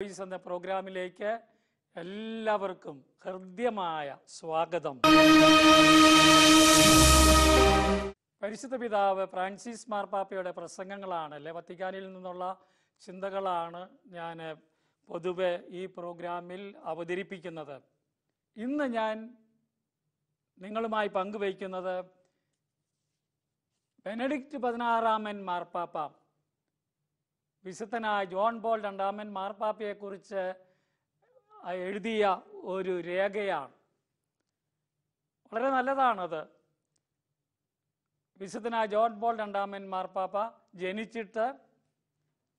voice എന്ന പ്രോഗ്രാമിലേക്ക് എല്ലാവർക്കും ഹൃദ്യമായ സ്വാഗതം പരിശുദ്ധ പിതാവ് ഫ്രാൻസിസ് മാർപ്പാപ്പയുടെ പ്രസംഗങ്ങളാണ് അല്ലെ വത്തിക്കാനിൽ നിന്നുള്ള ചിന്തകളാണ് ഞാൻ പൊതുവെ ഈ പ്രോഗ്രാമിൽ അവതരിപ്പിക്കുന്നത് ഇന്ന് ഞാൻ നിങ്ങളുമായി പങ്കുവയ്ക്കുന്നത് ബെനഡിക്റ്റ് പതിനാറാമൻ മാർപ്പാപ്പ വിശുദ്ധനായ ജോൺ ബോൾ രണ്ടാമൻ മാർപ്പാപ്പയെക്കുറിച്ച് എഴുതിയ ഒരു രേഖയാണ് വളരെ നല്ലതാണത് വിശുദ്ധനായ ജോൺ ബോൾ രണ്ടാമൻ മാർപ്പാപ്പ ജനിച്ചിട്ട്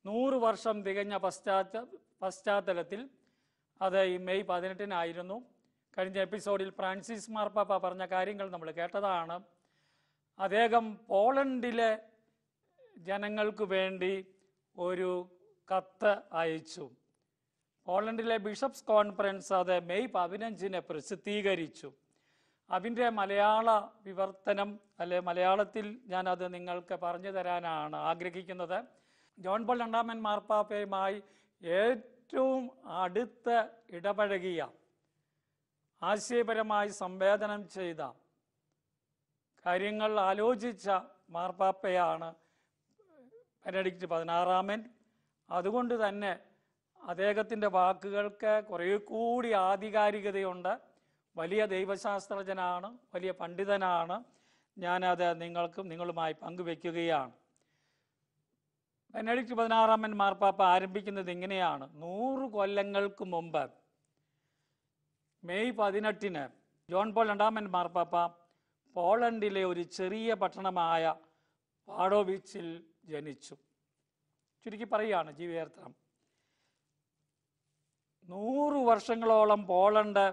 നൂറ് വർഷം തികഞ്ഞ പശ്ചാത്ത പശ്ചാത്തലത്തിൽ അത് ഈ മെയ് പതിനെട്ടിനായിരുന്നു കഴിഞ്ഞ എപ്പിസോഡിൽ ഫ്രാൻസിസ് മാർപ്പാപ്പ പറഞ്ഞ കാര്യങ്ങൾ നമ്മൾ കേട്ടതാണ് അദ്ദേഹം പോളണ്ടിലെ ജനങ്ങൾക്ക് വേണ്ടി ഒരു കത്ത് അയച്ചു പോളണ്ടിലെ ബിഷപ്സ് കോൺഫറൻസ് അത് മെയ് പതിനഞ്ചിന് പ്രസിദ്ധീകരിച്ചു അതിൻ്റെ മലയാള വിവർത്തനം അല്ലെ മലയാളത്തിൽ ഞാനത് നിങ്ങൾക്ക് പറഞ്ഞു തരാനാണ് ആഗ്രഹിക്കുന്നത് ജോൺ പോൾ രണ്ടാമൻ മാർപ്പാപ്പയുമായി ഏറ്റവും അടുത്ത് ഇടപഴകിയ ആശയപരമായി സംവേദനം ചെയ്ത കാര്യങ്ങൾ ആലോചിച്ച മാർപ്പാപ്പയാണ് ബെനഡിക്റ്റ് പതിനാറാമൻ അതുകൊണ്ട് തന്നെ അദ്ദേഹത്തിൻ്റെ വാക്കുകൾക്ക് കുറേ കൂടി ആധികാരികതയുണ്ട് വലിയ ദൈവശാസ്ത്രജ്ഞനാണ് വലിയ പണ്ഡിതനാണ് ഞാനത് നിങ്ങൾക്കും നിങ്ങളുമായി പങ്കുവെക്കുകയാണ് ബെനഡിക്റ്റ് പതിനാറാമൻ മാർപ്പാപ്പ ആരംഭിക്കുന്നത് ഇങ്ങനെയാണ് നൂറ് കൊല്ലങ്ങൾക്ക് മുമ്പ് മെയ് പതിനെട്ടിന് ജോൺ പോൾ രണ്ടാമൻ മാർപ്പാപ്പ പോളണ്ടിലെ ഒരു ചെറിയ പട്ടണമായ പാഡോവിച്ചിൽ ജനിച്ചു ചുരുക്കി പറയുകയാണ് ജീവചരിത്രം നൂറ് വർഷങ്ങളോളം പോളണ്ട്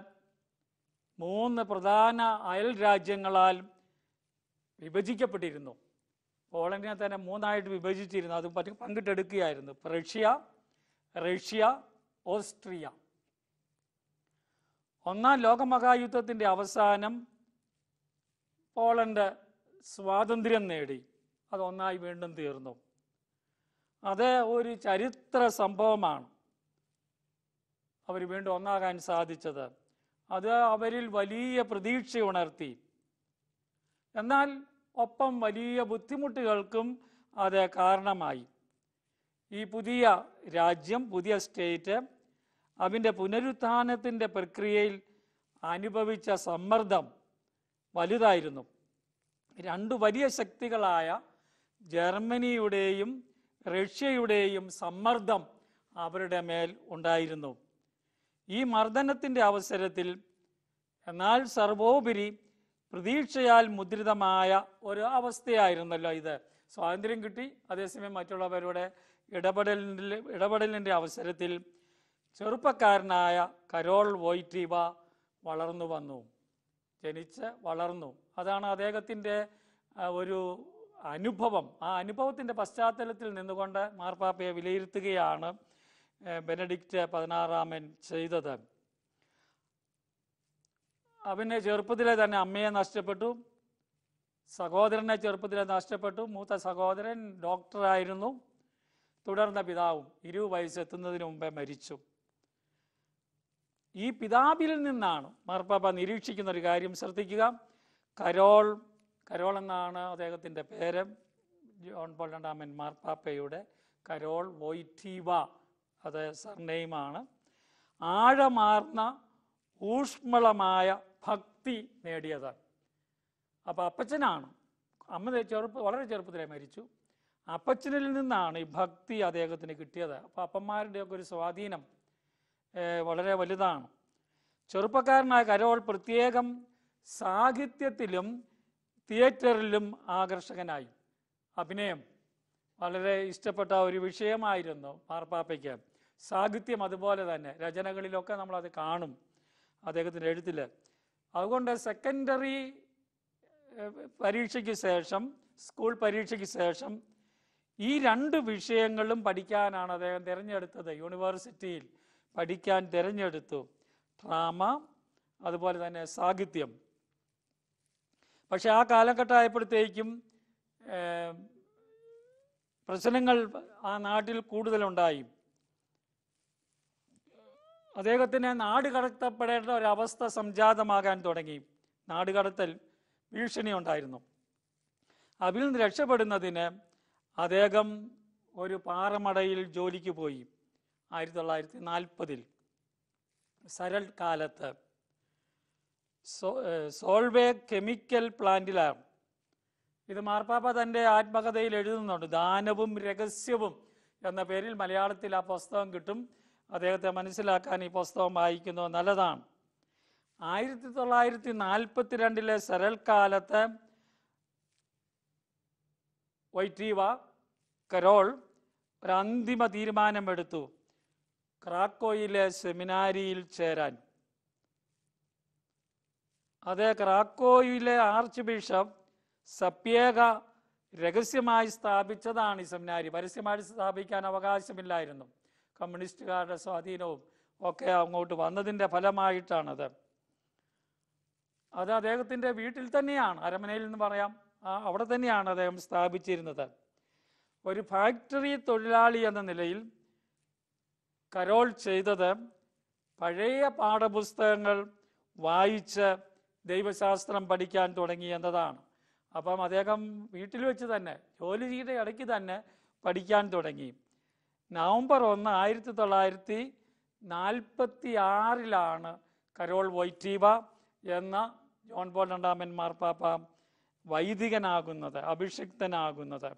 മൂന്ന് പ്രധാന അയൽ രാജ്യങ്ങളാൽ വിഭജിക്കപ്പെട്ടിരുന്നു പോളണ്ടിനെ തന്നെ മൂന്നായിട്ട് വിഭജിച്ചിരുന്നു അത് പറ്റി പങ്കിട്ടെടുക്കുകയായിരുന്നു റഷ്യ റഷ്യ ഓസ്ട്രിയ ഒന്നാം ലോകമഹായുദ്ധത്തിൻ്റെ അവസാനം പോളണ്ട് സ്വാതന്ത്ര്യം നേടി അതൊന്നായി വീണ്ടും തീർന്നു അത് ഒരു ചരിത്ര സംഭവമാണ് അവർ വീണ്ടും ഒന്നാകാൻ സാധിച്ചത് അത് അവരിൽ വലിയ പ്രതീക്ഷ ഉണർത്തി എന്നാൽ ഒപ്പം വലിയ ബുദ്ധിമുട്ടുകൾക്കും അത് കാരണമായി ഈ പുതിയ രാജ്യം പുതിയ സ്റ്റേറ്റ് അതിൻ്റെ പുനരുത്ഥാനത്തിൻ്റെ പ്രക്രിയയിൽ അനുഭവിച്ച സമ്മർദ്ദം വലുതായിരുന്നു രണ്ട് വലിയ ശക്തികളായ ജർമ്മനിയുടെയും റഷ്യയുടെയും സമ്മർദ്ദം അവരുടെ മേൽ ഉണ്ടായിരുന്നു ഈ മർദ്ദനത്തിൻ്റെ അവസരത്തിൽ എന്നാൽ സർവോപരി പ്രതീക്ഷയാൽ മുദ്രിതമായ ഒരു അവസ്ഥയായിരുന്നല്ലോ ഇത് സ്വാതന്ത്ര്യം കിട്ടി അതേസമയം മറ്റുള്ളവരുടെ ഇടപെടലിൽ ഇടപെടലിൻ്റെ അവസരത്തിൽ ചെറുപ്പക്കാരനായ കരോൾ വോയ്റ്റീവ വളർന്നു വന്നു ജനിച്ച് വളർന്നു അതാണ് അദ്ദേഹത്തിൻ്റെ ഒരു അനുഭവം ആ അനുഭവത്തിൻ്റെ പശ്ചാത്തലത്തിൽ നിന്നുകൊണ്ട് മാർപ്പാപ്പയെ വിലയിരുത്തുകയാണ് ബെനഡിക്റ്റ് പതിനാറാമൻ ചെയ്തത് അവന് ചെറുപ്പത്തിലെ തന്നെ അമ്മയെ നഷ്ടപ്പെട്ടു സഹോദരനെ ചെറുപ്പത്തിലെ നഷ്ടപ്പെട്ടു മൂത്ത സഹോദരൻ ഡോക്ടറായിരുന്നു തുടർന്ന പിതാവും ഇരു വയസ്സെത്തുന്നതിന് മുമ്പേ മരിച്ചു ഈ പിതാവിൽ നിന്നാണ് മാർപ്പാപ്പ നിരീക്ഷിക്കുന്ന ഒരു കാര്യം ശ്രദ്ധിക്കുക കരോൾ കരോൾ എന്നാണ് അദ്ദേഹത്തിൻ്റെ പേര് ജോൺ പോൾ രണ്ടാമൻ മാർപ്പാപ്പയുടെ കരോൾ വോയിറ്റീവ അത് സർനെയിമാണ് ആഴമാർന്ന ഊഷ്മളമായ ഭക്തി നേടിയത് അപ്പോൾ അപ്പച്ചനാണ് അമ്മ ചെറുപ്പ വളരെ ചെറുപ്പത്തിലേ മരിച്ചു അപ്പച്ചനിൽ നിന്നാണ് ഈ ഭക്തി അദ്ദേഹത്തിന് കിട്ടിയത് അപ്പോൾ അപ്പന്മാരുടെയൊക്കെ ഒരു സ്വാധീനം വളരെ വലുതാണ് ചെറുപ്പക്കാരനായ കരോൾ പ്രത്യേകം സാഹിത്യത്തിലും തിയേറ്ററിലും ആകർഷകനായി അഭിനയം വളരെ ഇഷ്ടപ്പെട്ട ഒരു വിഷയമായിരുന്നു മാർപ്പാപ്പയ്ക്ക് സാഹിത്യം അതുപോലെ തന്നെ രചനകളിലൊക്കെ നമ്മളത് കാണും അദ്ദേഹത്തിൻ്റെ എഴുത്തിൽ അതുകൊണ്ട് സെക്കൻഡറി പരീക്ഷയ്ക്ക് ശേഷം സ്കൂൾ പരീക്ഷയ്ക്ക് ശേഷം ഈ രണ്ട് വിഷയങ്ങളും പഠിക്കാനാണ് അദ്ദേഹം തിരഞ്ഞെടുത്തത് യൂണിവേഴ്സിറ്റിയിൽ പഠിക്കാൻ തിരഞ്ഞെടുത്തു ഡ്രാമ അതുപോലെ തന്നെ സാഹിത്യം പക്ഷേ ആ കാലഘട്ടമായപ്പോഴത്തേക്കും പ്രശ്നങ്ങൾ ആ നാട്ടിൽ കൂടുതലുണ്ടായി അദ്ദേഹത്തിന് നാട് കടത്തപ്പെടേണ്ട ഒരവസ്ഥ സംജാതമാകാൻ തുടങ്ങി നാട് കടത്തൽ ഭീഷണി ഉണ്ടായിരുന്നു അതിൽ നിന്ന് രക്ഷപ്പെടുന്നതിന് അദ്ദേഹം ഒരു പാറമടയിൽ ജോലിക്ക് പോയി ആയിരത്തി തൊള്ളായിരത്തി നാൽപ്പതിൽ സരൾ കാലത്ത് സോൾവേ കെമിക്കൽ പ്ലാന്റിലാണ് ഇത് മാർപ്പാപ്പ തൻ്റെ ആത്മകഥയിൽ എഴുതുന്നുണ്ട് ദാനവും രഹസ്യവും എന്ന പേരിൽ മലയാളത്തിൽ ആ പുസ്തകം കിട്ടും അദ്ദേഹത്തെ മനസ്സിലാക്കാൻ ഈ പുസ്തകം വായിക്കുന്നത് നല്ലതാണ് ആയിരത്തി തൊള്ളായിരത്തി നാൽപ്പത്തി രണ്ടിലെ സരൽക്കാലത്ത് വൈറ്റീവ കരോൾ ഒരന്തിമ തീരുമാനമെടുത്തു ക്രാക്കോയിലെ സെമിനാരിയിൽ ചേരാൻ അത് ക്രാക്കോയിലെ ആർച്ച് ബിഷപ്പ് സപ്യേക രഹസ്യമായി സ്ഥാപിച്ചതാണ് ഈ സെമിനാരി പരസ്യമായി സ്ഥാപിക്കാൻ അവകാശമില്ലായിരുന്നു കമ്മ്യൂണിസ്റ്റുകാരുടെ സ്വാധീനവും ഒക്കെ അങ്ങോട്ട് വന്നതിൻ്റെ ഫലമായിട്ടാണത് അത് അദ്ദേഹത്തിൻ്റെ വീട്ടിൽ തന്നെയാണ് അരമനയിൽ നിന്ന് പറയാം അവിടെ തന്നെയാണ് അദ്ദേഹം സ്ഥാപിച്ചിരുന്നത് ഒരു ഫാക്ടറി തൊഴിലാളി എന്ന നിലയിൽ കരോൾ ചെയ്തത് പഴയ പാഠപുസ്തകങ്ങൾ വായിച്ച് ദൈവശാസ്ത്രം പഠിക്കാൻ തുടങ്ങി എന്നതാണ് അപ്പം അദ്ദേഹം വീട്ടിൽ വെച്ച് തന്നെ ജോലിയുടെ ഇടയ്ക്ക് തന്നെ പഠിക്കാൻ തുടങ്ങി നവംബർ ഒന്ന് ആയിരത്തി തൊള്ളായിരത്തി നാൽപ്പത്തി ആറിലാണ് കരോൾ വൈറ്റീവ എന്ന ജോൺ പോൾ രണ്ടാമൻ മാർപ്പാപ്പ വൈദികനാകുന്നത് അഭിഷിക്തനാകുന്നത്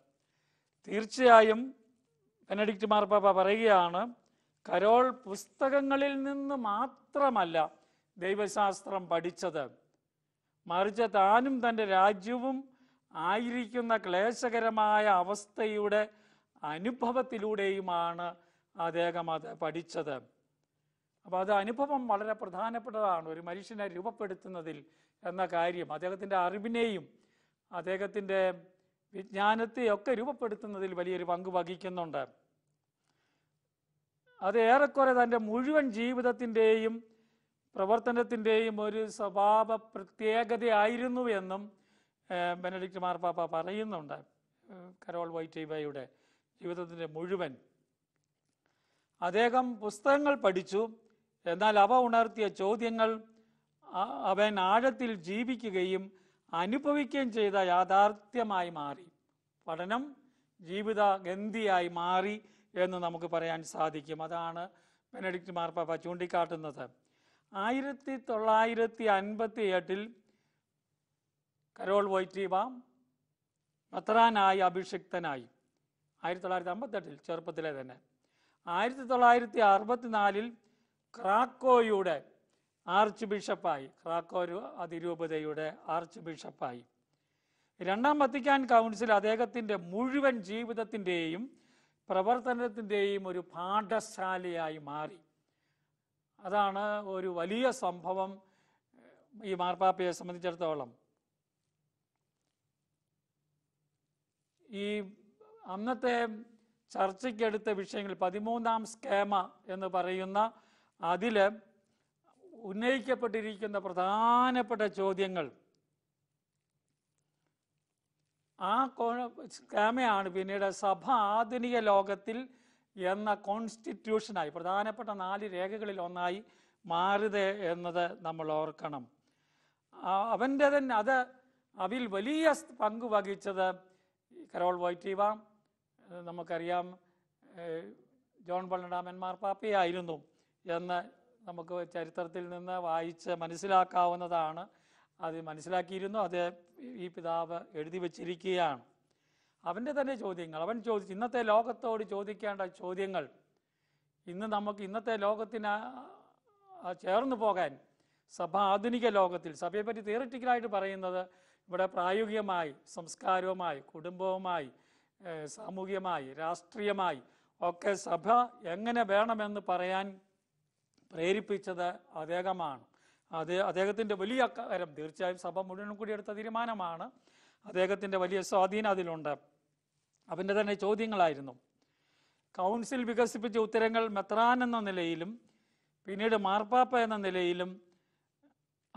തീർച്ചയായും ബെനഡിക്റ്റ് മാർപ്പാപ്പ പറയുകയാണ് കരോൾ പുസ്തകങ്ങളിൽ നിന്ന് മാത്രമല്ല ദൈവശാസ്ത്രം പഠിച്ചത് മറിച്ച് താനും തൻ്റെ രാജ്യവും ആയിരിക്കുന്ന ക്ലേശകരമായ അവസ്ഥയുടെ അനുഭവത്തിലൂടെയുമാണ് അദ്ദേഹം അത് പഠിച്ചത് അപ്പോൾ അത് അനുഭവം വളരെ പ്രധാനപ്പെട്ടതാണ് ഒരു മനുഷ്യനെ രൂപപ്പെടുത്തുന്നതിൽ എന്ന കാര്യം അദ്ദേഹത്തിൻ്റെ അറിവിനെയും അദ്ദേഹത്തിൻ്റെ വിജ്ഞാനത്തെയൊക്കെ രൂപപ്പെടുത്തുന്നതിൽ വലിയൊരു പങ്ക് വഹിക്കുന്നുണ്ട് അത് ഏറെക്കുറെ തൻ്റെ മുഴുവൻ ജീവിതത്തിൻ്റെയും പ്രവർത്തനത്തിൻ്റെയും ഒരു സ്വഭാവ പ്രത്യേകതയായിരുന്നു എന്നും ബെനഡിക്ട് മാർപ്പാപ്പ പറയുന്നുണ്ട് കരോൾ വൈറ്റൈബയുടെ ജീവിതത്തിൻ്റെ മുഴുവൻ അദ്ദേഹം പുസ്തകങ്ങൾ പഠിച്ചു എന്നാൽ അവ ഉണർത്തിയ ചോദ്യങ്ങൾ അവൻ ആഴത്തിൽ ജീവിക്കുകയും അനുഭവിക്കുകയും ചെയ്ത യാഥാർത്ഥ്യമായി മാറി പഠനം ജീവിത ഗന്ധിയായി മാറി എന്ന് നമുക്ക് പറയാൻ സാധിക്കും അതാണ് ബെനഡിക്റ്റ് മാർപ്പാപ്പ ചൂണ്ടിക്കാട്ടുന്നത് ആയിരത്തി തൊള്ളായിരത്തി അൻപത്തി എട്ടിൽ കരോൾ വൈറ്റീവ മത്രാനായി അഭിഷിക്തനായി ആയിരത്തി തൊള്ളായിരത്തി അമ്പത്തെട്ടിൽ ചെറുപ്പത്തിലെ തന്നെ ആയിരത്തി തൊള്ളായിരത്തി അറുപത്തിനാലിൽ ക്രാക്കോയുടെ ആർച്ച് ബിഷപ്പായി ക്രാക്കോ അതിരൂപതയുടെ ആർച്ച് ബിഷപ്പായി രണ്ടാം വത്തിക്കാൻ കൗൺസിൽ അദ്ദേഹത്തിൻ്റെ മുഴുവൻ ജീവിതത്തിൻ്റെയും പ്രവർത്തനത്തിൻ്റെയും ഒരു പാഠശാലയായി മാറി അതാണ് ഒരു വലിയ സംഭവം ഈ മാർപ്പാപ്പയെ സംബന്ധിച്ചിടത്തോളം ഈ അന്നത്തെ ചർച്ചയ്ക്കെടുത്ത വിഷയങ്ങൾ പതിമൂന്നാം സ്കേമ എന്ന് പറയുന്ന അതിൽ ഉന്നയിക്കപ്പെട്ടിരിക്കുന്ന പ്രധാനപ്പെട്ട ചോദ്യങ്ങൾ ആ സ്കാമയാണ് പിന്നീട് സഭ ആധുനിക ലോകത്തിൽ എന്ന കോൺസ്റ്റിറ്റ്യൂഷനായി പ്രധാനപ്പെട്ട നാല് രേഖകളിൽ ഒന്നായി മാറുത് എന്നത് നമ്മൾ ഓർക്കണം അവൻ്റെ തന്നെ അത് അതിൽ വലിയ പങ്ക് വഹിച്ചത് കരോൾ വൈറ്റീവ നമുക്കറിയാം ജോൺ ബൾണഡാമൻ പാപ്പയായിരുന്നു എന്ന് നമുക്ക് ചരിത്രത്തിൽ നിന്ന് വായിച്ച് മനസ്സിലാക്കാവുന്നതാണ് അത് മനസ്സിലാക്കിയിരുന്നു അത് ഈ പിതാവ് എഴുതി വച്ചിരിക്കുകയാണ് അവൻ്റെ തന്നെ ചോദ്യങ്ങൾ അവൻ ചോദിച്ചു ഇന്നത്തെ ലോകത്തോട് ചോദിക്കേണ്ട ചോദ്യങ്ങൾ ഇന്ന് നമുക്ക് ഇന്നത്തെ ലോകത്തിന് ചേർന്ന് പോകാൻ സഭ ആധുനിക ലോകത്തിൽ സഭയെ പറ്റി തിയററ്റിക്കലായിട്ട് പറയുന്നത് ഇവിടെ പ്രായോഗികമായി സംസ്കാരവുമായി കുടുംബവുമായി സാമൂഹികമായി രാഷ്ട്രീയമായി ഒക്കെ സഭ എങ്ങനെ വേണമെന്ന് പറയാൻ പ്രേരിപ്പിച്ചത് അദ്ദേഹമാണ് അത് അദ്ദേഹത്തിൻ്റെ വലിയ കാര്യം തീർച്ചയായും സഭ മുഴുവനും കൂടി എടുത്ത തീരുമാനമാണ് അദ്ദേഹത്തിൻ്റെ വലിയ സ്വാധീനം അതിലുണ്ട് അവൻ്റെ തന്നെ ചോദ്യങ്ങളായിരുന്നു കൗൺസിൽ വികസിപ്പിച്ച ഉത്തരങ്ങൾ മെത്രാൻ എന്ന നിലയിലും പിന്നീട് മാർപ്പാപ്പ എന്ന നിലയിലും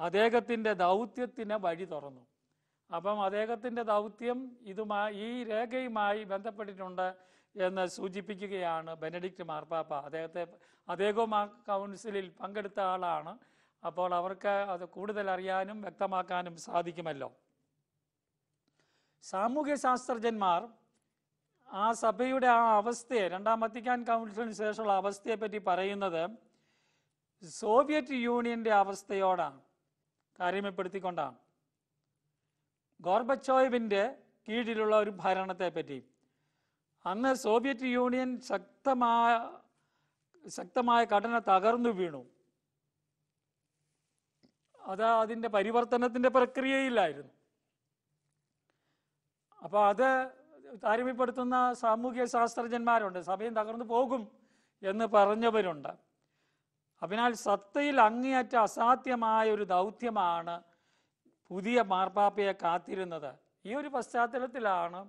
അദ്ദേഹത്തിൻ്റെ ദൗത്യത്തിന് വഴി തുറന്നു അപ്പം അദ്ദേഹത്തിൻ്റെ ദൗത്യം ഇതുമായി ഈ രേഖയുമായി ബന്ധപ്പെട്ടിട്ടുണ്ട് എന്ന് സൂചിപ്പിക്കുകയാണ് ബെനഡിക്റ്റ് മാർപ്പാപ്പ അദ്ദേഹത്തെ അദ്ദേഹവും ആ കൗൺസിലിൽ പങ്കെടുത്ത ആളാണ് അപ്പോൾ അവർക്ക് അത് കൂടുതൽ അറിയാനും വ്യക്തമാക്കാനും സാധിക്കുമല്ലോ സാമൂഹ്യ ശാസ്ത്രജ്ഞന്മാർ ആ സഭയുടെ ആ അവസ്ഥയെ രണ്ടാം വത്തിക്കാൻ കൗൺസിലിന് ശേഷമുള്ള അവസ്ഥയെ പറ്റി പറയുന്നത് സോവിയറ്റ് യൂണിയന്റെ അവസ്ഥയോടാണ് കാര്യമെപ്പെടുത്തിക്കൊണ്ടാണ് ഗോർബച്ചോയവിൻ്റെ കീഴിലുള്ള ഒരു ഭരണത്തെ പറ്റി അന്ന് സോവിയറ്റ് യൂണിയൻ ശക്തമായ ശക്തമായ ഘടന തകർന്നു വീണു അത് അതിൻ്റെ പരിവർത്തനത്തിൻ്റെ പ്രക്രിയയിലായിരുന്നു അപ്പോൾ അത് താരമ്യപ്പെടുത്തുന്ന സാമൂഹ്യ ശാസ്ത്രജ്ഞന്മാരുണ്ട് സഭയും തകർന്നു പോകും എന്ന് പറഞ്ഞവരുണ്ട് അതിനാൽ സത്തയിൽ അങ്ങേയറ്റ അസാധ്യമായ ഒരു ദൗത്യമാണ് പുതിയ മാർപ്പാപ്പയെ കാത്തിരുന്നത് ഈ ഒരു പശ്ചാത്തലത്തിലാണ്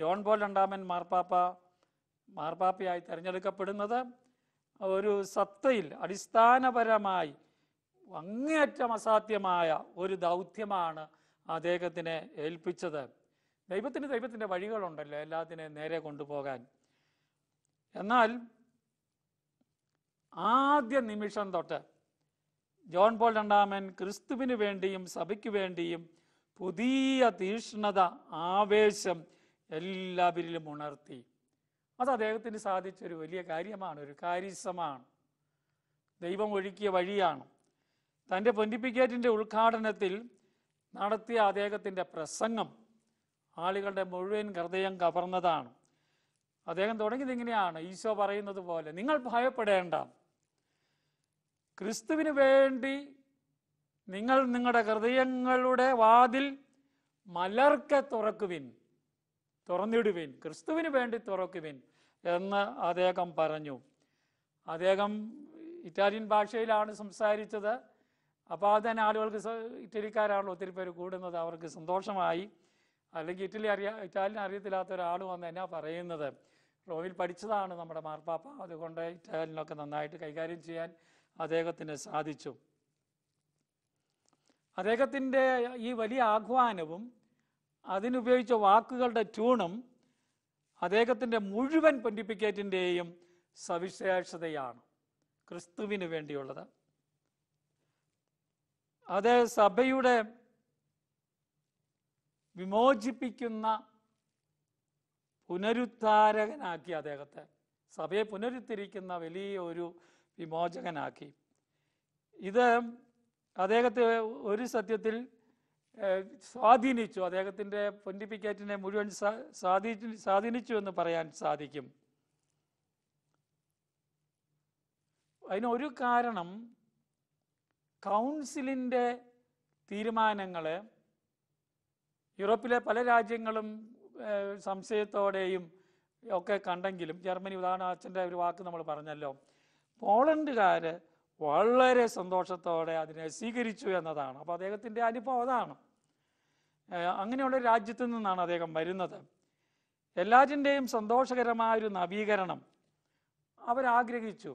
ജോൺ പോൾ രണ്ടാമൻ മാർപ്പാപ്പ മാർപ്പാപ്പയായി തിരഞ്ഞെടുക്കപ്പെടുന്നത് ഒരു സത്തയിൽ അടിസ്ഥാനപരമായി അങ്ങേയറ്റം അസാധ്യമായ ഒരു ദൗത്യമാണ് അദ്ദേഹത്തിനെ ഏൽപ്പിച്ചത് ദൈവത്തിന് ദൈവത്തിൻ്റെ വഴികളുണ്ടല്ലോ എല്ലാത്തിനെയും നേരെ കൊണ്ടുപോകാൻ എന്നാൽ ആദ്യ നിമിഷം തൊട്ട് ജോൺ പോൾ രണ്ടാമൻ ക്രിസ്തുവിന് വേണ്ടിയും സഭയ്ക്ക് വേണ്ടിയും പുതിയ തീഷ്ണത ആവേശം എല്ലാവരിലും ഉണർത്തി അത് അദ്ദേഹത്തിന് സാധിച്ച ഒരു വലിയ കാര്യമാണ് ഒരു കാര്യസമാണ് ദൈവം ഒഴുക്കിയ വഴിയാണ് തൻ്റെ പൊന്റിപ്പിക്കേറ്റിൻ്റെ ഉദ്ഘാടനത്തിൽ നടത്തിയ അദ്ദേഹത്തിൻ്റെ പ്രസംഗം ആളുകളുടെ മുഴുവൻ ഹൃദയം കവർന്നതാണ് അദ്ദേഹം തുടങ്ങിയത് ഇങ്ങനെയാണ് ഈശോ പറയുന്നത് പോലെ നിങ്ങൾ ഭയപ്പെടേണ്ട ക്രിസ്തുവിന് വേണ്ടി നിങ്ങൾ നിങ്ങളുടെ ഹൃദയങ്ങളുടെ വാതിൽ മലർക്ക തുറക്കുവിൻ തുറന്നിടുവിൻ ക്രിസ്തുവിന് വേണ്ടി തുറക്കുവിൻ എന്ന് അദ്ദേഹം പറഞ്ഞു അദ്ദേഹം ഇറ്റാലിയൻ ഭാഷയിലാണ് സംസാരിച്ചത് അപ്പോൾ അത് തന്നെ ആളുകൾക്ക് ഇറ്റലിക്കാരാണല്ലോ ഒത്തിരി പേര് കൂടുന്നത് അവർക്ക് സന്തോഷമായി അല്ലെങ്കിൽ ഇറ്റലി അറിയാ ഇറ്റാലിയൻ അറിയത്തില്ലാത്ത ഒരാൾ വന്ന് എന്നാ പറയുന്നത് റോമിൽ പഠിച്ചതാണ് നമ്മുടെ മാർപ്പാപ്പ അതുകൊണ്ട് ഇറ്റാലിയനൊക്കെ നന്നായിട്ട് കൈകാര്യം ചെയ്യാൻ അദ്ദേഹത്തിന് സാധിച്ചു അദ്ദേഹത്തിൻ്റെ ഈ വലിയ ആഹ്വാനവും അതിനുപയോഗിച്ച വാക്കുകളുടെ ട്യൂണും അദ്ദേഹത്തിൻ്റെ മുഴുവൻ പൊന്റിപ്പിക്കേറ്റിൻ്റെയും സവിശേഷതയാണ് ക്രിസ്തുവിന് വേണ്ടിയുള്ളത് അത് സഭയുടെ വിമോചിപ്പിക്കുന്ന പുനരുദ്ധാരകനാക്കി അദ്ദേഹത്തെ സഭയെ പുനരുദ്ധരിക്കുന്ന വലിയ ഒരു വിമോചകനാക്കി ഇത് അദ്ദേഹത്തെ ഒരു സത്യത്തിൽ സ്വാധീനിച്ചു അദ്ദേഹത്തിൻ്റെ പൊന്റിഫിക്കേറ്റിനെ മുഴുവൻ സ്വാധീ സ്വാധീനിച്ചു എന്ന് പറയാൻ സാധിക്കും അതിനൊരു കാരണം കൗൺസിലിൻ്റെ തീരുമാനങ്ങളെ യൂറോപ്പിലെ പല രാജ്യങ്ങളും സംശയത്തോടെയും ഒക്കെ കണ്ടെങ്കിലും ജർമ്മനി ഉദാഹരണം അച്ഛൻ്റെ ഒരു വാക്ക് നമ്മൾ പറഞ്ഞല്ലോ പോളണ്ടുകാർ വളരെ സന്തോഷത്തോടെ അതിനെ സ്വീകരിച്ചു എന്നതാണ് അപ്പോൾ അദ്ദേഹത്തിൻ്റെ അനുഭവം അതാണ് അങ്ങനെയുള്ള രാജ്യത്തു നിന്നാണ് അദ്ദേഹം വരുന്നത് എല്ലാറ്റിൻ്റെയും സന്തോഷകരമായ ഒരു നവീകരണം അവരാഗ്രഹിച്ചു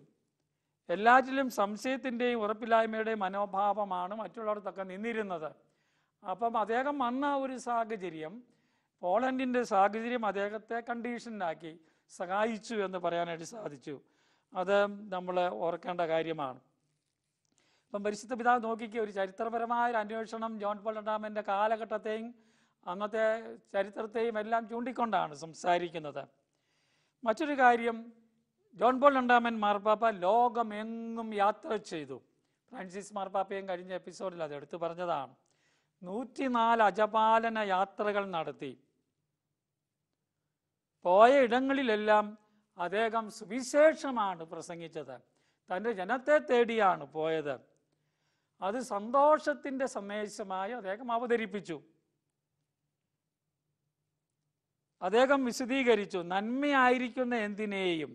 എല്ലാറ്റിലും സംശയത്തിൻ്റെയും ഉറപ്പില്ലായ്മയുടെയും മനോഭാവമാണ് മറ്റുള്ളവർക്കൊക്കെ നിന്നിരുന്നത് അപ്പം അദ്ദേഹം വന്ന ഒരു സാഹചര്യം പോളണ്ടിൻ്റെ സാഹചര്യം അദ്ദേഹത്തെ കണ്ടീഷനാക്കി സഹായിച്ചു എന്ന് പറയാനായിട്ട് സാധിച്ചു അത് നമ്മൾ ഓർക്കേണ്ട കാര്യമാണ് ഇപ്പം പരിശുദ്ധ പിതാവ് നോക്കിക്കുക ഒരു ചരിത്രപരമായ ഒരു അന്വേഷണം ജോൺ പോൾ രണ്ടാമൻ്റെ കാലഘട്ടത്തെയും അന്നത്തെ ചരിത്രത്തെയും എല്ലാം ചൂണ്ടിക്കൊണ്ടാണ് സംസാരിക്കുന്നത് മറ്റൊരു കാര്യം ജോൺ പോൾ രണ്ടാമൻ മാർപ്പാപ്പ ലോകമെങ്ങും യാത്ര ചെയ്തു ഫ്രാൻസിസ് മാർപ്പാപ്പയും കഴിഞ്ഞ എപ്പിസോഡിൽ അത് എടുത്തു പറഞ്ഞതാണ് നൂറ്റിനാല് അജപാലന യാത്രകൾ നടത്തി പോയ ഇടങ്ങളിലെല്ലാം അദ്ദേഹം സുവിശേഷമാണ് പ്രസംഗിച്ചത് തൻ്റെ ജനത്തെ തേടിയാണ് പോയത് അത് സന്തോഷത്തിൻ്റെ സന്ദേശമായി അദ്ദേഹം അവതരിപ്പിച്ചു അദ്ദേഹം വിശദീകരിച്ചു നന്മയായിരിക്കുന്ന എന്തിനേയും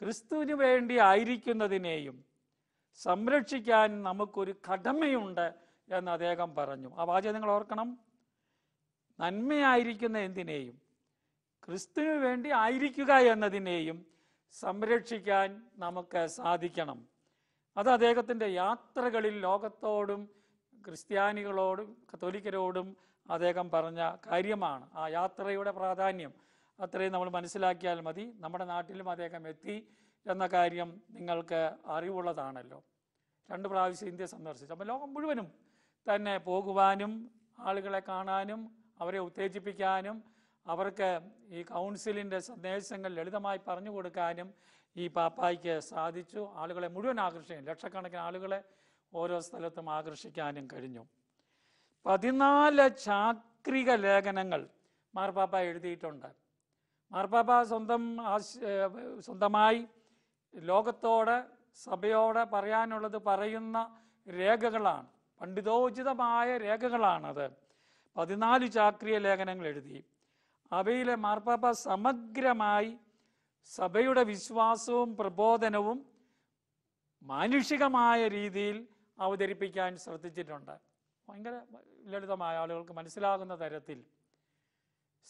ക്രിസ്തുവിന് വേണ്ടി ആയിരിക്കുന്നതിനെയും സംരക്ഷിക്കാൻ നമുക്കൊരു കടമയുണ്ട് എന്ന് അദ്ദേഹം പറഞ്ഞു ആ വാചകം നിങ്ങൾ ഓർക്കണം നന്മയായിരിക്കുന്ന എന്തിനേയും ക്രിസ്തുവിന് വേണ്ടി ആയിരിക്കുക എന്നതിനെയും സംരക്ഷിക്കാൻ നമുക്ക് സാധിക്കണം അത് അദ്ദേഹത്തിൻ്റെ യാത്രകളിൽ ലോകത്തോടും ക്രിസ്ത്യാനികളോടും കത്തോലിക്കരോടും അദ്ദേഹം പറഞ്ഞ കാര്യമാണ് ആ യാത്രയുടെ പ്രാധാന്യം അത്രയും നമ്മൾ മനസ്സിലാക്കിയാൽ മതി നമ്മുടെ നാട്ടിലും അദ്ദേഹം എത്തി എന്ന കാര്യം നിങ്ങൾക്ക് അറിവുള്ളതാണല്ലോ രണ്ട് പ്രാവശ്യം ഇന്ത്യ സന്ദർശിച്ചു അപ്പോൾ ലോകം മുഴുവനും തന്നെ പോകുവാനും ആളുകളെ കാണാനും അവരെ ഉത്തേജിപ്പിക്കാനും അവർക്ക് ഈ കൗൺസിലിൻ്റെ സന്ദേശങ്ങൾ ലളിതമായി പറഞ്ഞു കൊടുക്കാനും ഈ പാപ്പായ്ക്ക് സാധിച്ചു ആളുകളെ മുഴുവൻ ആകർഷിക്കും ലക്ഷക്കണക്കിന് ആളുകളെ ഓരോ സ്ഥലത്തും ആകർഷിക്കാനും കഴിഞ്ഞു പതിനാല് ചാക്രിക ലേഖനങ്ങൾ മാർപ്പാപ്പ എഴുതിയിട്ടുണ്ട് മാർപ്പാപ്പ സ്വന്തം സ്വന്തമായി ലോകത്തോടെ സഭയോടെ പറയാനുള്ളത് പറയുന്ന രേഖകളാണ് പണ്ഡിതോചിതമായ രേഖകളാണത് പതിനാല് ചാക്രിയ ലേഖനങ്ങൾ എഴുതി അവയിലെ മാർപ്പാപ്പ സമഗ്രമായി സഭയുടെ വിശ്വാസവും പ്രബോധനവും മാനുഷികമായ രീതിയിൽ അവതരിപ്പിക്കാൻ ശ്രദ്ധിച്ചിട്ടുണ്ട് ഭയങ്കര ലളിതമായ ആളുകൾക്ക് മനസ്സിലാകുന്ന തരത്തിൽ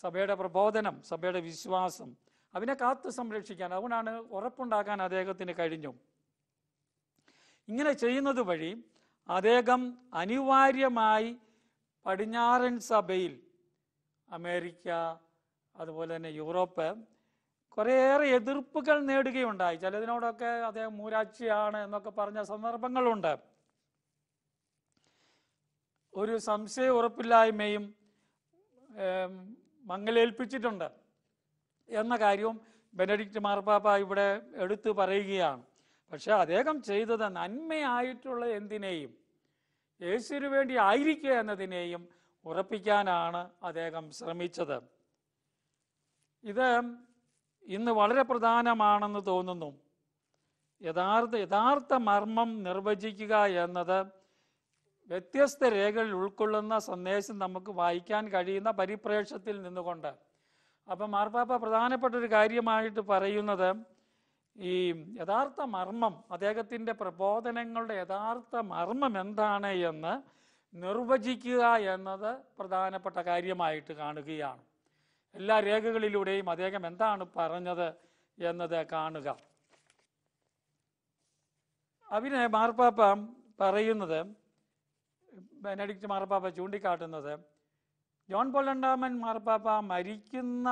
സഭയുടെ പ്രബോധനം സഭയുടെ വിശ്വാസം അതിനെ കാത്തു സംരക്ഷിക്കാൻ അതുകൊണ്ടാണ് ഉറപ്പുണ്ടാക്കാൻ അദ്ദേഹത്തിന് കഴിഞ്ഞു ഇങ്ങനെ ചെയ്യുന്നത് വഴി അദ്ദേഹം അനിവാര്യമായി പടിഞ്ഞാറൻ സഭയിൽ അമേരിക്ക അതുപോലെ തന്നെ യൂറോപ്പ് കുറേയേറെ എതിർപ്പുകൾ നേടുകയുണ്ടായി ചിലതിനോടൊക്കെ അദ്ദേഹം മൂരാച്ചിയാണ് എന്നൊക്കെ പറഞ്ഞ സന്ദർഭങ്ങളുണ്ട് ഒരു സംശയ ഉറപ്പില്ലായ്മയും മങ്ങലേൽപ്പിച്ചിട്ടുണ്ട് എന്ന കാര്യവും ബെനഡിക്റ്റ് മാർപ്പാപ്പ ഇവിടെ എടുത്തു പറയുകയാണ് പക്ഷെ അദ്ദേഹം ചെയ്തത് നന്മയായിട്ടുള്ള എന്തിനേയും യേശുവിന് വേണ്ടി ആയിരിക്കുക എന്നതിനെയും ഉറപ്പിക്കാനാണ് അദ്ദേഹം ശ്രമിച്ചത് ഇത് ഇന്ന് വളരെ പ്രധാനമാണെന്ന് തോന്നുന്നു യഥാർത്ഥ യഥാർത്ഥ മർമ്മം നിർവചിക്കുക എന്നത് വ്യത്യസ്ത രേഖകളിൽ ഉൾക്കൊള്ളുന്ന സന്ദേശം നമുക്ക് വായിക്കാൻ കഴിയുന്ന പരിപ്രേക്ഷത്തിൽ നിന്നുകൊണ്ട് അപ്പം മാർപ്പാപ്പ പ്രധാനപ്പെട്ട ഒരു കാര്യമായിട്ട് പറയുന്നത് ഈ യഥാർത്ഥ മർമ്മം അദ്ദേഹത്തിൻ്റെ പ്രബോധനങ്ങളുടെ യഥാർത്ഥ മർമ്മം എന്താണ് എന്ന് നിർവചിക്കുക എന്നത് പ്രധാനപ്പെട്ട കാര്യമായിട്ട് കാണുകയാണ് എല്ലാ രേഖകളിലൂടെയും അദ്ദേഹം എന്താണ് പറഞ്ഞത് എന്നത് കാണുക അതിനെ മാർപ്പാപ്പ പറയുന്നത് ബെനഡിക്റ്റ് മാർപ്പാപ്പ ചൂണ്ടിക്കാട്ടുന്നത് ജോൺ പോൾ രണ്ടാമൻ മാർപ്പാപ്പ മരിക്കുന്ന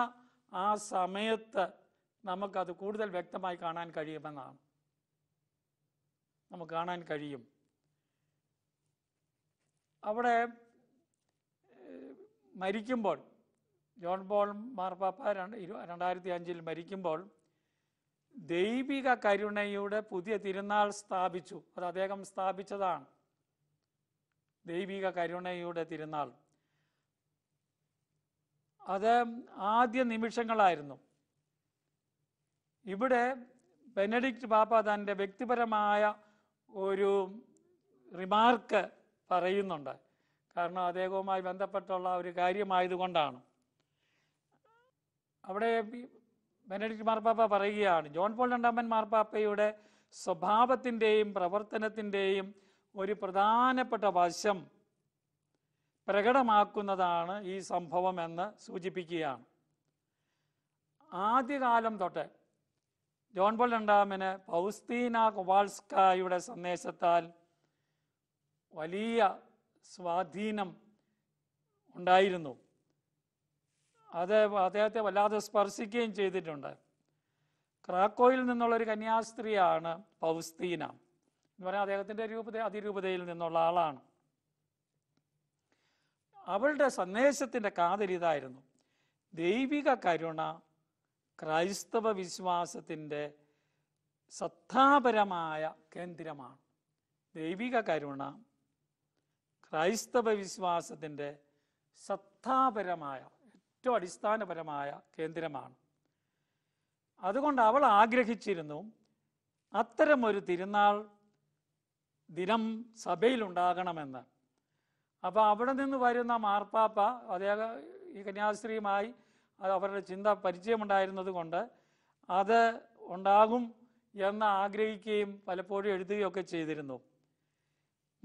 ആ സമയത്ത് നമുക്കത് കൂടുതൽ വ്യക്തമായി കാണാൻ കഴിയുമെന്നാണ് നമുക്ക് കാണാൻ കഴിയും അവിടെ മരിക്കുമ്പോൾ ജോൺ പോൾ മാർപ്പാപ്പ രണ്ട് ഇരു രണ്ടായിരത്തി അഞ്ചിൽ മരിക്കുമ്പോൾ ദൈവിക കരുണയുടെ പുതിയ തിരുനാൾ സ്ഥാപിച്ചു അത് അദ്ദേഹം സ്ഥാപിച്ചതാണ് ദൈവിക കരുണയുടെ തിരുനാൾ അത് ആദ്യ നിമിഷങ്ങളായിരുന്നു ഇവിടെ ബെനഡിക്ട് പാപ്പ തൻ്റെ വ്യക്തിപരമായ ഒരു റിമാർക്ക് പറയുന്നുണ്ട് കാരണം അദ്ദേഹവുമായി ബന്ധപ്പെട്ടുള്ള ഒരു കാര്യമായതുകൊണ്ടാണ് അവിടെ ബെനഡിക്ട് മാർപ്പാപ്പ പറയുകയാണ് ജോൺ പോൾ രണ്ടാമൻ മാർപ്പാപ്പയുടെ സ്വഭാവത്തിൻ്റെയും പ്രവർത്തനത്തിൻ്റെയും ഒരു പ്രധാനപ്പെട്ട വശം പ്രകടമാക്കുന്നതാണ് ഈ സംഭവം എന്ന് സൂചിപ്പിക്കുകയാണ് ആദ്യകാലം തൊട്ട് ജോൺ പോൾ രണ്ടാമന് പൗസ്തീന കുവാൾസ്കായുടെ സന്ദേശത്താൽ വലിയ സ്വാധീനം ഉണ്ടായിരുന്നു അത് അദ്ദേഹത്തെ വല്ലാതെ സ്പർശിക്കുകയും ചെയ്തിട്ടുണ്ട് ക്രാക്കോയിൽ ഒരു കന്യാസ്ത്രീയാണ് പൗസ്തീന എന്ന് പറയാൻ അദ്ദേഹത്തിൻ്റെ രൂപത അതിരൂപതയിൽ നിന്നുള്ള ആളാണ് അവളുടെ സന്ദേശത്തിൻ്റെ കാതൽ ദൈവിക കരുണ ക്രൈസ്തവ വിശ്വാസത്തിൻ്റെ സത്താപരമായ കേന്ദ്രമാണ് ദൈവിക കരുണ ക്രൈസ്തവ വിശ്വാസത്തിൻ്റെ സത്താപരമായ ഏറ്റവും അടിസ്ഥാനപരമായ കേന്ദ്രമാണ് അതുകൊണ്ട് അവൾ ആഗ്രഹിച്ചിരുന്നു ഒരു തിരുനാൾ ദിനം ഉണ്ടാകണമെന്ന് അപ്പോൾ അവിടെ നിന്ന് വരുന്ന മാർപ്പാപ്പ അദ്ദേഹം ഈ കന്യാസ്ത്രീയുമായി അത് അവരുടെ ചിന്ത പരിചയമുണ്ടായിരുന്നത് കൊണ്ട് അത് ഉണ്ടാകും എന്ന് ആഗ്രഹിക്കുകയും പലപ്പോഴും എഴുതുകയൊക്കെ ചെയ്തിരുന്നു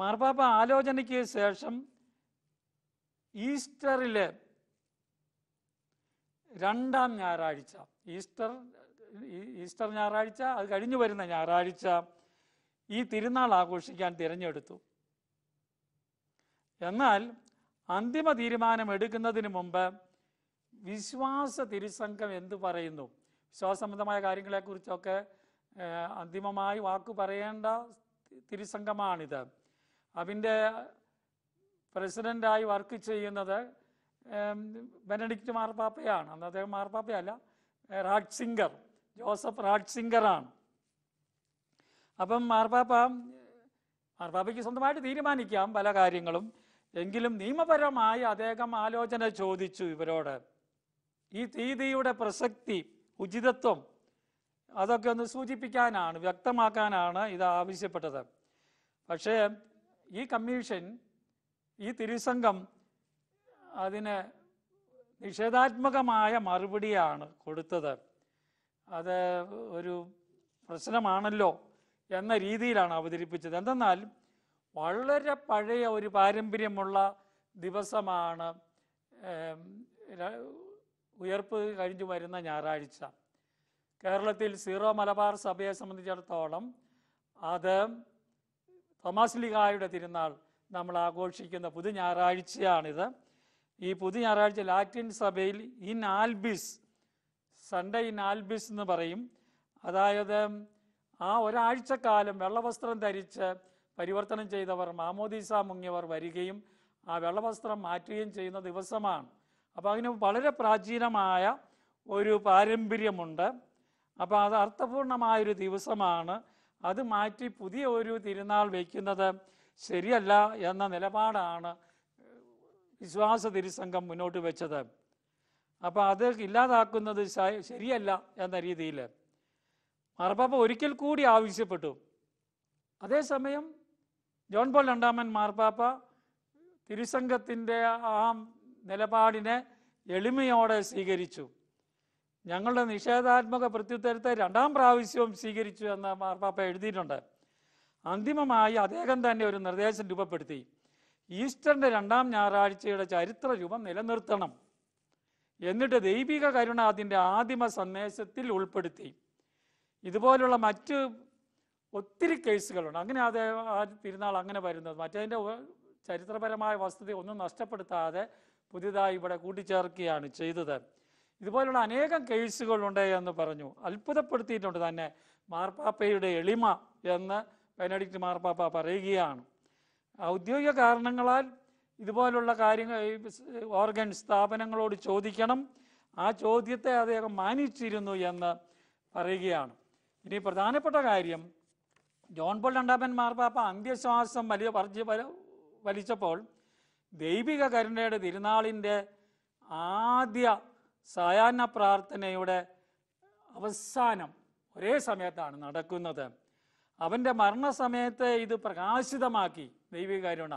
മാർപ്പാപ്പ ആലോചനയ്ക്ക് ശേഷം ഈസ്റ്ററിൽ രണ്ടാം ഞായറാഴ്ച ഈസ്റ്റർ ഈസ്റ്റർ ഞായറാഴ്ച അത് കഴിഞ്ഞു വരുന്ന ഞായറാഴ്ച ഈ തിരുനാൾ ആഘോഷിക്കാൻ തിരഞ്ഞെടുത്തു എന്നാൽ അന്തിമ തീരുമാനം എടുക്കുന്നതിന് മുമ്പ് വിശ്വാസ തിരുസംഘം എന്തു പറയുന്നു വിശ്വാസസംബന്ധമായ കാര്യങ്ങളെക്കുറിച്ചൊക്കെ അന്തിമമായി വാക്ക് പറയേണ്ട തിരുസംഘമാണിത് അതിൻ്റെ പ്രസിഡൻ്റായി വർക്ക് ചെയ്യുന്നത് ബെനഡിക്റ്റ് മാർപ്പാപ്പയാണ് അന്ന് അദ്ദേഹം മാർപ്പാപ്പയല്ല റാഡ് സിംഗർ ജോസഫ് റാഡ് സിംഗറാണ് അപ്പം മാർപ്പാപ്പ മാർപ്പാപ്പയ്ക്ക് സ്വന്തമായിട്ട് തീരുമാനിക്കാം പല കാര്യങ്ങളും എങ്കിലും നിയമപരമായി അദ്ദേഹം ആലോചന ചോദിച്ചു ഇവരോട് ഈ തീയതിയുടെ പ്രസക്തി ഉചിതത്വം അതൊക്കെ ഒന്ന് സൂചിപ്പിക്കാനാണ് വ്യക്തമാക്കാനാണ് ഇത് ആവശ്യപ്പെട്ടത് പക്ഷേ ഈ കമ്മീഷൻ ഈ തിരുസംഘം അതിന് നിഷേധാത്മകമായ മറുപടിയാണ് കൊടുത്തത് അത് ഒരു പ്രശ്നമാണല്ലോ എന്ന രീതിയിലാണ് അവതരിപ്പിച്ചത് എന്തെന്നാൽ വളരെ പഴയ ഒരു പാരമ്പര്യമുള്ള ദിവസമാണ് ഉയർപ്പ് കഴിഞ്ഞു വരുന്ന ഞായറാഴ്ച കേരളത്തിൽ സീറോ മലബാർ സഭയെ സംബന്ധിച്ചിടത്തോളം അത് തൊമാസ്ലിഹായുടെ തിരുനാൾ നമ്മൾ ആഘോഷിക്കുന്ന പുതു ഞായറാഴ്ചയാണിത് ഈ പുതു ഞായറാഴ്ച ലാറ്റിൻ സഭയിൽ in albis Sunday in albis എന്ന് പറയും അതായത് ആ ഒരാഴ്ചക്കാലം വെള്ളവസ്ത്രം ധരിച്ച് പരിവർത്തനം ചെയ്തവർ മാമോദീസ മുങ്ങിയവർ വരികയും ആ വെള്ളവസ്ത്രം മാറ്റുകയും ചെയ്യുന്ന ദിവസമാണ് അപ്പോൾ അതിന് വളരെ പ്രാചീനമായ ഒരു പാരമ്പര്യമുണ്ട് അപ്പോൾ അത് അർത്ഥപൂർണമായൊരു ദിവസമാണ് അത് മാറ്റി പുതിയ ഒരു തിരുനാൾ വയ്ക്കുന്നത് ശരിയല്ല എന്ന നിലപാടാണ് വിശ്വാസ തിരുസംഘം മുന്നോട്ട് വെച്ചത് അപ്പോൾ അത് ഇല്ലാതാക്കുന്നത് ശരിയല്ല എന്ന രീതിയിൽ മാർപ്പാപ്പ ഒരിക്കൽ കൂടി ആവശ്യപ്പെട്ടു അതേസമയം ജോൺ പോൾ രണ്ടാമൻ മാർപ്പാപ്പ തിരുസംഘത്തിൻ്റെ ആ നിലപാടിനെ എളിമയോടെ സ്വീകരിച്ചു ഞങ്ങളുടെ നിഷേധാത്മക പ്രത്യുത്തരത്തെ രണ്ടാം പ്രാവശ്യവും സ്വീകരിച്ചു എന്ന് മാർപ്പാപ്പ എഴുതിയിട്ടുണ്ട് അന്തിമമായി അദ്ദേഹം തന്നെ ഒരു നിർദ്ദേശം രൂപപ്പെടുത്തി ഈസ്റ്ററിൻ്റെ രണ്ടാം ഞായറാഴ്ചയുടെ ചരിത്ര രൂപം നിലനിർത്തണം എന്നിട്ട് ദൈവിക കരുണ അതിൻ്റെ ആദിമ സന്ദേശത്തിൽ ഉൾപ്പെടുത്തി ഇതുപോലുള്ള മറ്റ് ഒത്തിരി കേസുകളുണ്ട് അങ്ങനെ അതേ ആ തിരുനാൾ അങ്ങനെ വരുന്നത് മറ്റേതിൻ്റെ ചരിത്രപരമായ വസ്തുത ഒന്നും നഷ്ടപ്പെടുത്താതെ പുതിയതായി ഇവിടെ കൂട്ടിച്ചേർക്കുകയാണ് ചെയ്തത് ഇതുപോലുള്ള അനേകം കേസുകളുണ്ട് എന്ന് പറഞ്ഞു അത്ഭുതപ്പെടുത്തിയിട്ടുണ്ട് തന്നെ മാർപ്പാപ്പയുടെ എളിമ എന്ന് ബെനഡിക്റ്റ് മാർപ്പാപ്പ പറയുകയാണ് ഔദ്യോഗിക കാരണങ്ങളാൽ ഇതുപോലുള്ള കാര്യങ്ങൾ ഓർഗൻ സ്ഥാപനങ്ങളോട് ചോദിക്കണം ആ ചോദ്യത്തെ അദ്ദേഹം മാനിച്ചിരുന്നു എന്ന് പറയുകയാണ് ഇനി പ്രധാനപ്പെട്ട കാര്യം ജോൺ പോൾ രണ്ടാമൻ മാർപ്പാപ്പ അന്ത്യശ്വാസം വലിയ വലിച്ചപ്പോൾ ദൈവിക കരുണയുടെ തിരുനാളിൻ്റെ ആദ്യ സായാഹ്ന പ്രാർത്ഥനയുടെ അവസാനം ഒരേ സമയത്താണ് നടക്കുന്നത് അവൻ്റെ മരണസമയത്ത് ഇത് പ്രകാശിതമാക്കി ദൈവികരുണ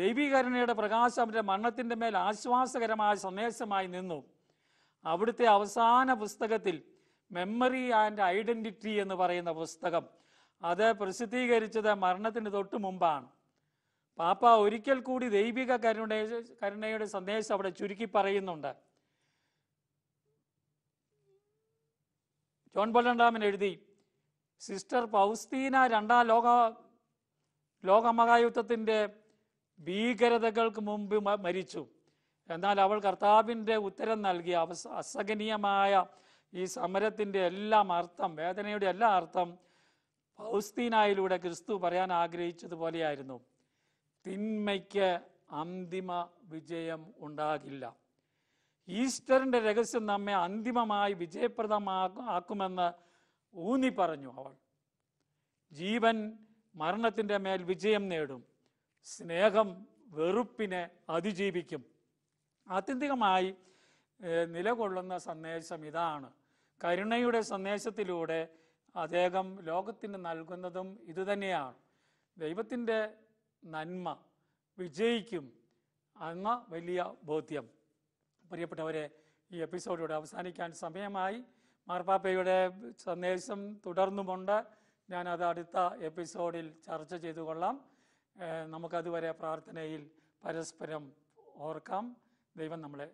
ദൈവികരുണയുടെ പ്രകാശം അവൻ്റെ മരണത്തിൻ്റെ മേൽ ആശ്വാസകരമായ സന്ദേശമായി നിന്നു അവിടുത്തെ അവസാന പുസ്തകത്തിൽ മെമ്മറി ആൻഡ് ഐഡൻറ്റിറ്റി എന്ന് പറയുന്ന പുസ്തകം അത് പ്രസിദ്ധീകരിച്ചത് മരണത്തിന് തൊട്ട് മുമ്പാണ് പാപ്പ ഒരിക്കൽ കൂടി ദൈവിക കരുണ കരുണയുടെ സന്ദേശം അവിടെ ചുരുക്കി പറയുന്നുണ്ട് ജോൺ പൊല്ലണ്ടാമൻ എഴുതി സിസ്റ്റർ പൗസ്തീന രണ്ടാം ലോക ലോകമഹായുദ്ധത്തിൻ്റെ ഭീകരതകൾക്ക് മുമ്പ് മരിച്ചു എന്നാൽ അവൾ കർത്താവിൻ്റെ ഉത്തരം നൽകി അവസ അസഹനീയമായ ഈ സമരത്തിൻ്റെ എല്ലാം അർത്ഥം വേദനയുടെ എല്ലാ അർത്ഥം പൗസ്തീനായിലൂടെ ക്രിസ്തു പറയാൻ ആഗ്രഹിച്ചതുപോലെയായിരുന്നു തിന്മയ്ക്ക് അന്തിമ വിജയം ഉണ്ടാകില്ല ഈസ്റ്ററിൻ്റെ രഹസ്യം നമ്മെ അന്തിമമായി വിജയപ്രദമാക്കുമെന്ന് ഊന്നി പറഞ്ഞു അവൾ ജീവൻ മരണത്തിൻ്റെ മേൽ വിജയം നേടും സ്നേഹം വെറുപ്പിനെ അതിജീവിക്കും ആത്യന്തികമായി നിലകൊള്ളുന്ന സന്ദേശം ഇതാണ് കരുണയുടെ സന്ദേശത്തിലൂടെ അദ്ദേഹം ലോകത്തിന് നൽകുന്നതും ഇതുതന്നെയാണ് ദൈവത്തിൻ്റെ നന്മ വിജയിക്കും എന്ന വലിയ ബോധ്യം പ്രിയപ്പെട്ടവരെ ഈ എപ്പിസോഡിലൂടെ അവസാനിക്കാൻ സമയമായി മാർപ്പാപ്പയുടെ സന്ദേശം തുടർന്നുമുണ്ട് അത് അടുത്ത എപ്പിസോഡിൽ ചർച്ച ചെയ്തു കൊള്ളാം നമുക്കതുവരെ പ്രാർത്ഥനയിൽ പരസ്പരം ഓർക്കാം ദൈവം നമ്മളെ